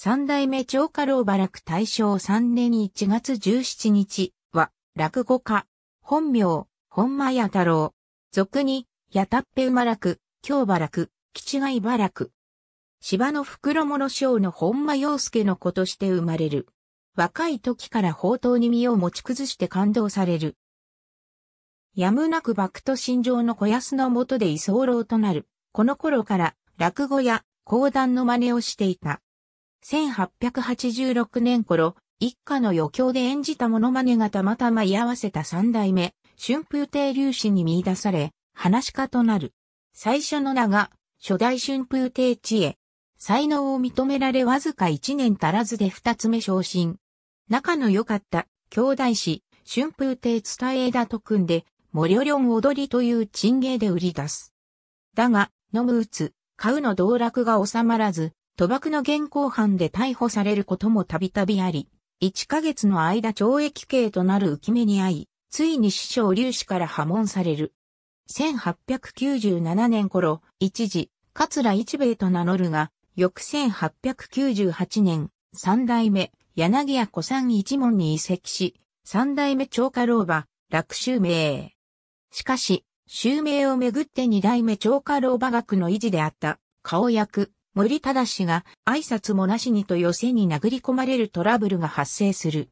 三代目長家老馬楽大正三年1月17日は、落語家、本名、本間八太郎、俗に、八たっぺ馬楽、京馬楽、吉貝馬楽。芝の袋物商の本間洋介の子として生まれる。若い時から宝刀に身を持ち崩して感動される。やむなく幕と心情の小安のもとで居候となる。この頃から、落語や講談の真似をしていた。1886年頃、一家の余興で演じたモノマネがたまたま居合わせた三代目、春風亭流子に見出され、話し家となる。最初の名が、初代春風亭知恵。才能を認められわずか一年足らずで二つ目昇進。仲の良かった、兄弟子、春風亭伝枝と組んで、もりょりょん踊りという珍芸で売り出す。だが、飲むうつ、買うの道楽が収まらず、賭博の現行犯で逮捕されることもたびたびあり、1ヶ月の間懲役刑となる浮き目に遭い、ついに師匠粒氏から破門される。1897年頃、一時、桂一兵衛と名乗るが、翌1898年、三代目、柳屋古参一門に移籍し、三代目長家老婆、楽襲名。しかし、襲名をめぐって二代目長家老婆学の維持であった、顔役、森忠氏が挨拶もなしにと寄せに殴り込まれるトラブルが発生する。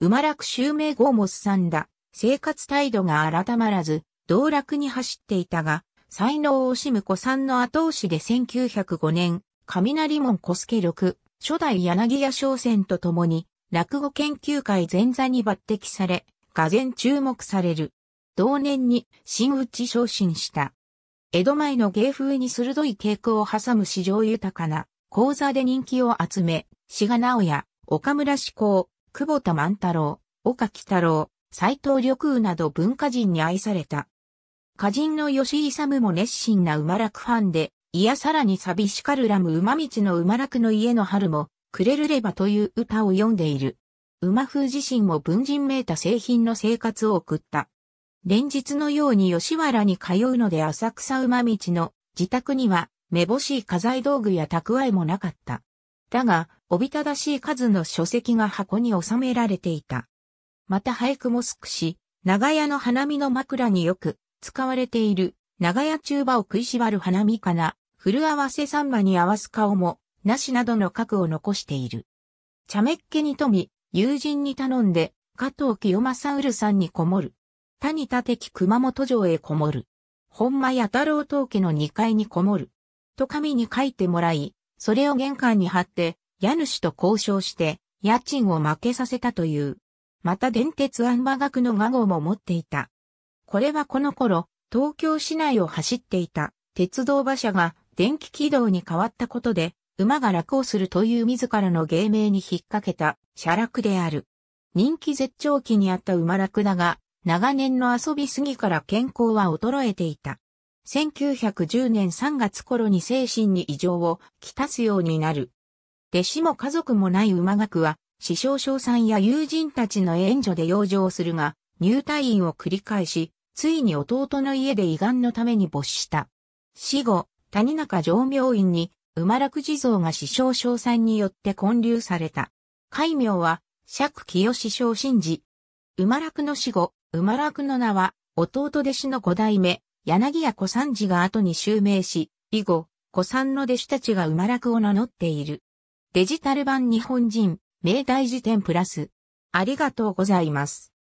馬楽襲名後もすさんだ、生活態度が改まらず、道楽に走っていたが、才能を惜しむ子さんの後押しで1905年、雷門小助六、初代柳屋商船と共に、落語研究会前座に抜擢され、がぜ注目される。同年に新内昇進した。江戸前の芸風に鋭い傾向を挟む市場豊かな講座で人気を集め、志賀直也、岡村志功、久保田万太郎、岡木太郎、斎藤緑雨など文化人に愛された。歌人の吉井勇も熱心な馬楽ファンで、いやさらに寂しかるらむ馬道の馬楽の家の春も、くれるればという歌を読んでいる。馬風自身も文人めいた製品の生活を送った。連日のように吉原に通うので浅草馬道の自宅には、めぼしい家財道具や蓄えもなかった。だが、おびただしい数の書籍が箱に収められていた。また俳句も少し、長屋の花見の枕によく使われている長屋中場を食いしばる花見かな、古合わせ三馬に合わす顔も、なしなどの核を残している。茶目っ気に富み、友人に頼んで、加藤清正うるさんにこもる。谷田敵熊本城へこもる。本間や太郎当家の2階にこもる。と紙に書いてもらい、それを玄関に貼って、家主と交渉して、家賃を負けさせたという。また電鉄安馬学の画号も持っていた。これはこの頃、東京市内を走っていた鉄道馬車が電気軌道に変わったことで、馬が楽をするという自らの芸名に引っ掛けた、車楽である。人気絶頂期にあった馬楽だが、長年の遊びすぎから健康は衰えていた。1910年3月頃に精神に異常をきたすようになる。弟子も家族もない馬学は、師匠賞賛や友人たちの援助で養生するが、入退院を繰り返し、ついに弟の家で胃がんのために没した。死後、谷中上明院に、馬楽地蔵が師匠賞賛によって建立された。戒名は、釈清師匠神治。馬楽の死後、馬楽の名は、弟弟子の五代目、柳屋小三治が後に襲名し、以後、小三の弟子たちが馬楽を名乗っている。デジタル版日本人、明大辞典プラス。ありがとうございます。